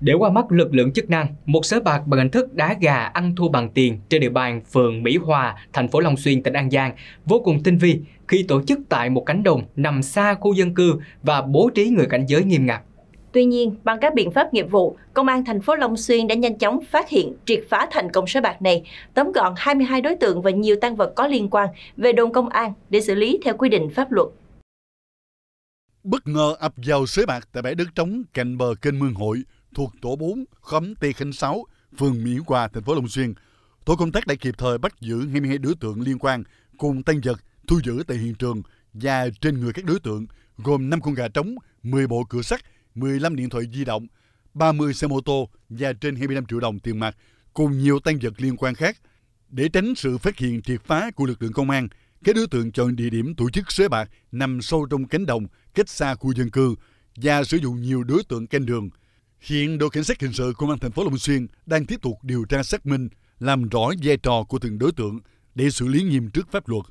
Để qua mắt lực lượng chức năng, một sới bạc bằng hình thức đá gà ăn thua bằng tiền trên địa bàn phường Mỹ Hòa, thành phố Long Xuyên, tỉnh An Giang vô cùng tinh vi khi tổ chức tại một cánh đồng nằm xa khu dân cư và bố trí người cảnh giới nghiêm ngặt. Tuy nhiên, bằng các biện pháp nghiệp vụ, Công an thành phố Long Xuyên đã nhanh chóng phát hiện, triệt phá thành công sới bạc này, tóm gọn 22 đối tượng và nhiều tăng vật có liên quan về đồn công an để xử lý theo quy định pháp luật bất ngờ ập vào sới bạc tại bãi đất trống cạnh bờ kênh Mương Hội thuộc tổ 4, khóm T Khánh 6, phường Mỹ Hòa, thành phố Long Xuyên. Tổ công tác đã kịp thời bắt giữ 22 đối tượng liên quan cùng tăng vật thu giữ tại hiện trường và trên người các đối tượng gồm 5 con gà trống, 10 bộ cửa sắt, 15 điện thoại di động, 30 xe mô tô và trên 25 triệu đồng tiền mặt cùng nhiều tăng vật liên quan khác. Để tránh sự phát hiện triệt phá của lực lượng công an, các đối tượng chọn địa điểm tổ chức sới bạc nằm sâu trong cánh đồng, cách xa khu dân cư và sử dụng nhiều đối tượng canh đường – Hiện đội cảnh sát hình sự công an thành phố Long Xuyên đang tiếp tục điều tra xác minh, làm rõ vai trò của từng đối tượng để xử lý nghiêm trước pháp luật.